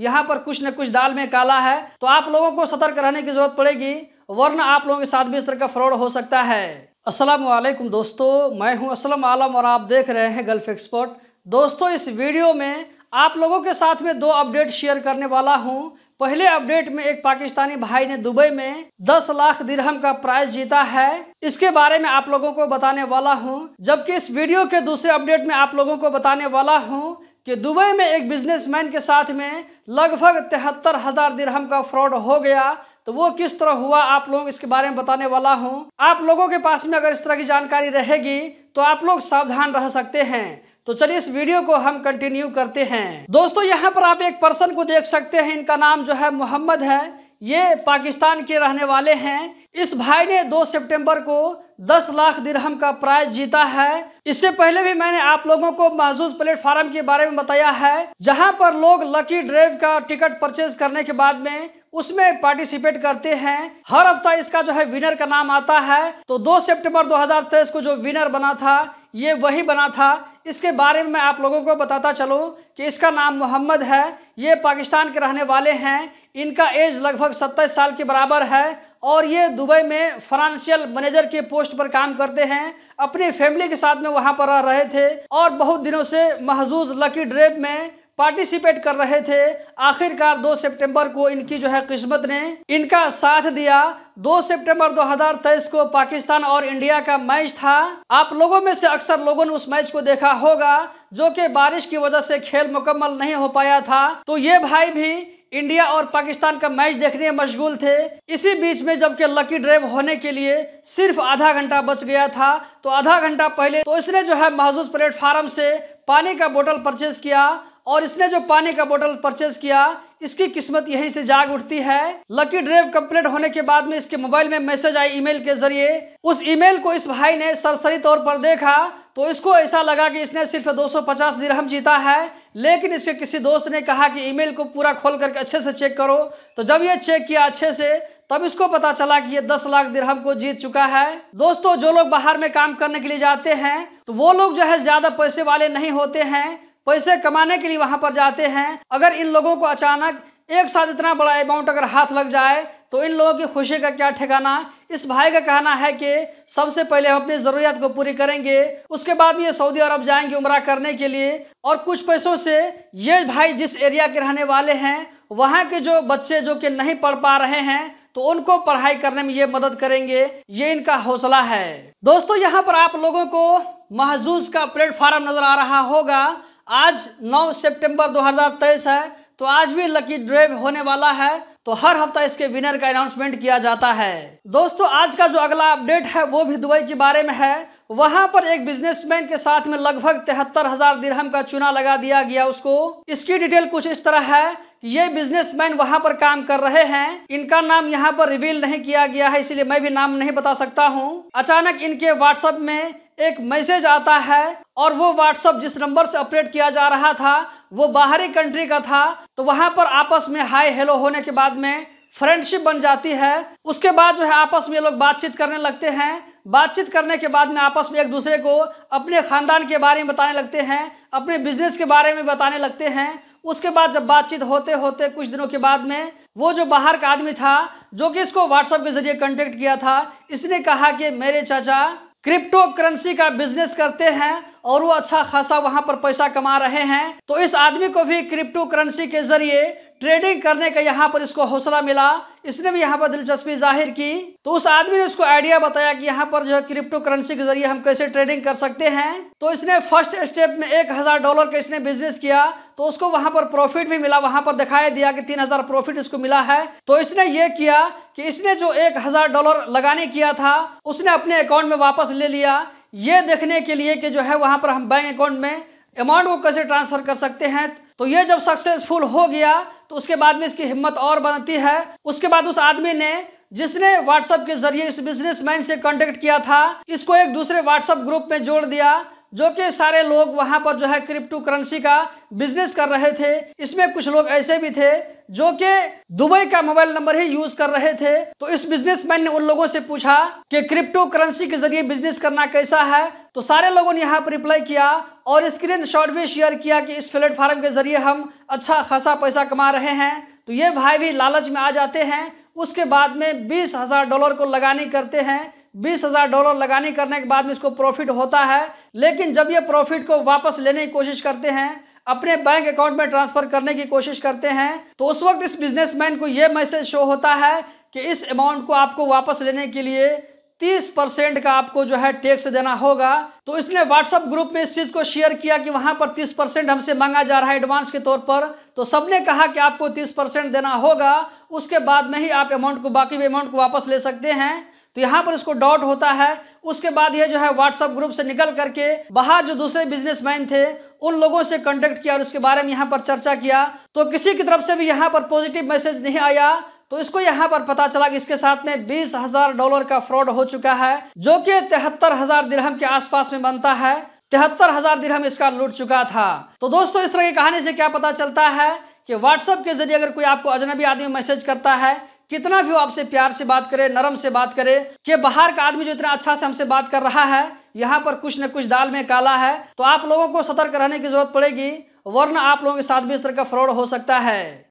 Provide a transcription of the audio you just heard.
यहाँ पर कुछ न कुछ दाल में काला है तो आप लोगों को सतर्क रहने की जरूरत पड़ेगी वरना आप लोगों के साथ भी इस तरह का फ्रॉड हो सकता है अस्सलाम वालेकुम दोस्तों मैं हूँ असलम आलम और आप देख रहे हैं गल्फ एक्सपर्ट दोस्तों इस वीडियो में आप लोगों के साथ में दो अपडेट शेयर करने वाला हूँ पहले अपडेट में एक पाकिस्तानी भाई ने दुबई में 10 लाख दिरहम का प्राइज जीता है इसके बारे में आप लोगों को बताने वाला हूं जबकि इस वीडियो के दूसरे अपडेट में आप लोगों को बताने वाला हूं कि दुबई में एक बिजनेसमैन के साथ में लगभग तिहत्तर हज़ार दिरहम का फ्रॉड हो गया तो वो किस तरह हुआ आप लोग इसके बारे में बताने वाला हूँ आप लोगों के पास में अगर इस तरह की जानकारी रहेगी तो आप लोग सावधान रह सकते हैं तो चलिए इस वीडियो को हम कंटिन्यू करते हैं दोस्तों यहाँ पर आप एक पर्सन को देख सकते हैं इनका नाम जो है मोहम्मद है ये पाकिस्तान के रहने वाले हैं इस भाई ने 2 सितंबर को दस लाख दिरहम का प्राइज जीता है इससे पहले भी मैंने आप लोगों को महजूज प्लेटफार्म के बारे में बताया है जहां पर लोग लकी ड्राइव का टिकट परचेज करने के बाद में उसमें पार्टिसिपेट करते हैं हर हफ्ता इसका जो है विनर का नाम आता है तो 2 सितंबर 2023 को जो विनर बना था ये वही बना था इसके बारे में मैं आप लोगों को बताता चलूँ कि इसका नाम मोहम्मद है ये पाकिस्तान के रहने वाले हैं इनका एज लगभग सत्ताईस साल के बराबर है और ये दुबई में फाइनेंशियल मैनेजर के पोस्ट पर काम करते हैं अपनी फैमिली के साथ में वहाँ पर रह रहे थे और बहुत दिनों से महजूज लकी ड्रेब में पार्टिसिपेट कर रहे थे आखिरकार 2 सितंबर को इनकी जो है किस्मत ने इनका साथ दिया 2 सितंबर 2023 को पाकिस्तान और इंडिया का मैच था आप लोगों में से अक्सर लोगों ने उस मैच को देखा होगा जो कि बारिश की वजह से खेल मुकम्मल नहीं हो पाया था तो ये भाई भी इंडिया और पाकिस्तान का मैच देखने में मशगूल थे इसी बीच में जबकि लकी ड्राइव होने के लिए सिर्फ आधा घंटा बच गया था तो आधा घंटा पहले तो इसने जो है महजूज प्लेटफार्म से पानी का बोतल परचेज किया और इसने जो पानी का बोतल परचेज किया इसकी किस्मत यहीं से जाग उठती है लकी ड्राइव कंप्लीट होने के बाद में इसके मोबाइल में मैसेज आई ईमेल के जरिए उस ईमेल को इस भाई ने सरसरी तौर पर देखा तो इसको ऐसा लगा कि इसने सिर्फ 250 दिरहम जीता है लेकिन इसके किसी दोस्त ने कहा कि ईमेल को पूरा खोल करके अच्छे से चेक करो तो जब ये चेक किया अच्छे से तब इसको पता चला कि ये दस लाख दिरहम को जीत चुका है दोस्तों जो लोग बाहर में काम करने के लिए जाते हैं तो वो लोग जो है ज़्यादा पैसे वाले नहीं होते हैं पैसे कमाने के लिए वहाँ पर जाते हैं अगर इन लोगों को अचानक एक साथ इतना बड़ा अमाउंट अगर हाथ लग जाए तो इन लोगों की खुशी का क्या ठिकाना इस भाई का कहना है कि सबसे पहले हम अपनी ज़रूरियात को पूरी करेंगे उसके बाद ये सऊदी अरब जाएंगे उम्र करने के लिए और कुछ पैसों से ये भाई जिस एरिया के रहने वाले हैं वहाँ के जो बच्चे जो कि नहीं पढ़ पा रहे हैं तो उनको पढ़ाई करने में ये मदद करेंगे ये इनका हौसला है दोस्तों यहाँ पर आप लोगों को महजूज का प्लेटफार्म नज़र आ रहा होगा आज नौ सेप्टेम्बर दो है तो आज भी लकी ड्राइव होने वाला है तो हर हफ्ता इसके विनर का अनाउंसमेंट किया जाता है दोस्तों आज का जो अगला अपडेट है वो भी दुबई के बारे में है वहां पर एक बिजनेसमैन के साथ में लगभग तिहत्तर हजार दिरहम का चुना लगा दिया गया उसको इसकी डिटेल कुछ इस तरह है कि ये बिजनेसमैन वहां पर काम कर रहे हैं इनका नाम यहाँ पर रिवील नहीं किया गया है इसलिए मैं भी नाम नहीं बता सकता हूँ अचानक इनके व्हाट्सएप में एक मैसेज आता है और वो व्हाट्सएप जिस नंबर से ऑपरेट किया जा रहा था वो बाहरी कंट्री का था तो वहाँ पर आपस में हाई हेलो होने के बाद में फ्रेंडशिप बन जाती है उसके बाद जो है आपस में लोग बातचीत करने लगते हैं बातचीत करने के बाद में आपस में एक दूसरे को अपने ख़ानदान के बारे में बताने लगते हैं अपने बिजनेस के बारे में बताने लगते हैं उसके बाद जब बातचीत होते होते कुछ दिनों के बाद में वो जो बाहर का आदमी था जो कि इसको व्हाट्सएप के ज़रिए कॉन्टेक्ट किया था इसने कहा कि मेरे चाचा क्रिप्टो करेंसी का बिजनेस करते हैं और वो अच्छा खासा वहां पर पैसा कमा रहे हैं तो इस आदमी को भी क्रिप्टो करेंसी के जरिए ट्रेडिंग करने का यहाँ पर इसको हौसला मिला इसने भी यहाँ पर दिलचस्पी जाहिर की तो उस आदमी ने उसको आइडिया बताया कि यहाँ पर जो है क्रिप्टो करेंसी के जरिए हम कैसे ट्रेडिंग कर सकते हैं तो इसने फर्स्ट स्टेप में एक हजार डॉलर का इसने बिजनेस किया तो उसको वहां पर प्रॉफिट भी मिला वहां पर दिखाई दिया कि तीन हजार प्रॉफिट इसको मिला है तो इसने ये किया कि इसने जो एक हजार डॉलर लगाने किया था उसने अपने अकाउंट में वापस ले लिया ये देखने के लिए कि जो है वहां पर हम बैंक अकाउंट में अमाउंट को कैसे ट्रांसफर कर सकते हैं तो ये जब सक्सेसफुल हो गया तो उसके बाद में इसकी हिम्मत और बनती है उसके बाद उस आदमी ने जिसने व्हाट्सएप के जरिए इस बिजनेसमैन से कांटेक्ट किया था इसको एक दूसरे व्हाट्सएप ग्रुप में जोड़ दिया जो कि सारे लोग वहाँ पर जो है क्रिप्टो करेंसी का बिजनेस कर रहे थे इसमें कुछ लोग ऐसे भी थे जो कि दुबई का मोबाइल नंबर ही यूज कर रहे थे तो इस बिजनेसमैन ने उन लोगों से पूछा कि क्रिप्टो करेंसी के जरिए बिजनेस करना कैसा है तो सारे लोगों ने यहाँ पर रिप्लाई किया और स्क्रीन शॉट भी शेयर किया कि इस प्लेटफॉर्म के जरिए हम अच्छा खासा पैसा कमा रहे हैं तो ये भाई भी लालच में आ जाते हैं उसके बाद में बीस हज़ार डॉलर को लगानी करते हैं बीस हज़ार डॉलर लगानी करने के बाद में इसको प्रॉफिट होता है लेकिन जब ये प्रॉफिट को वापस लेने की कोशिश करते हैं अपने बैंक अकाउंट में ट्रांसफर करने की कोशिश करते हैं तो उस वक्त इस बिजनेसमैन को यह मैसेज शो होता है कि इस अमाउंट को आपको वापस लेने के लिए तीस परसेंट का आपको जो है टैक्स देना होगा तो इसने व्हाट्सएप ग्रुप में इस चीज़ को शेयर किया कि वहां पर तीस परसेंट हमसे मांगा जा रहा है एडवांस के तौर पर तो सबने कहा कि आपको तीस परसेंट देना होगा उसके बाद में ही आप अमाउंट को बाकी अमाउंट को वापस ले सकते हैं तो यहाँ पर उसको डॉट होता है उसके बाद ये जो है व्हाट्सअप ग्रुप से निकल करके बाहर जो दूसरे बिजनेसमैन थे उन लोगों से कॉन्टेक्ट किया और उसके बारे में यहाँ पर चर्चा किया तो किसी की तरफ से भी यहाँ पर पॉजिटिव मैसेज नहीं आया तो इसको यहाँ पर पता चला कि इसके साथ में बीस हजार डॉलर का फ्रॉड हो चुका है जो कि तिहत्तर हजार दिरहम के आसपास में बनता है तिहत्तर हजार दिरहम इसका लूट चुका था तो दोस्तों इस तरह की कहानी से क्या पता चलता है कि व्हाट्सएप के जरिए अगर कोई आपको अजनबी आदमी मैसेज करता है कितना भी वो आपसे प्यार से बात करे नरम से बात करे कि बाहर का आदमी जो इतना अच्छा से हमसे बात कर रहा है यहाँ पर कुछ न कुछ दाल में काला है तो आप लोगों को सतर्क रहने की जरूरत पड़ेगी वरना आप लोगों के साथ भी इस तरह का फ्रॉड हो सकता है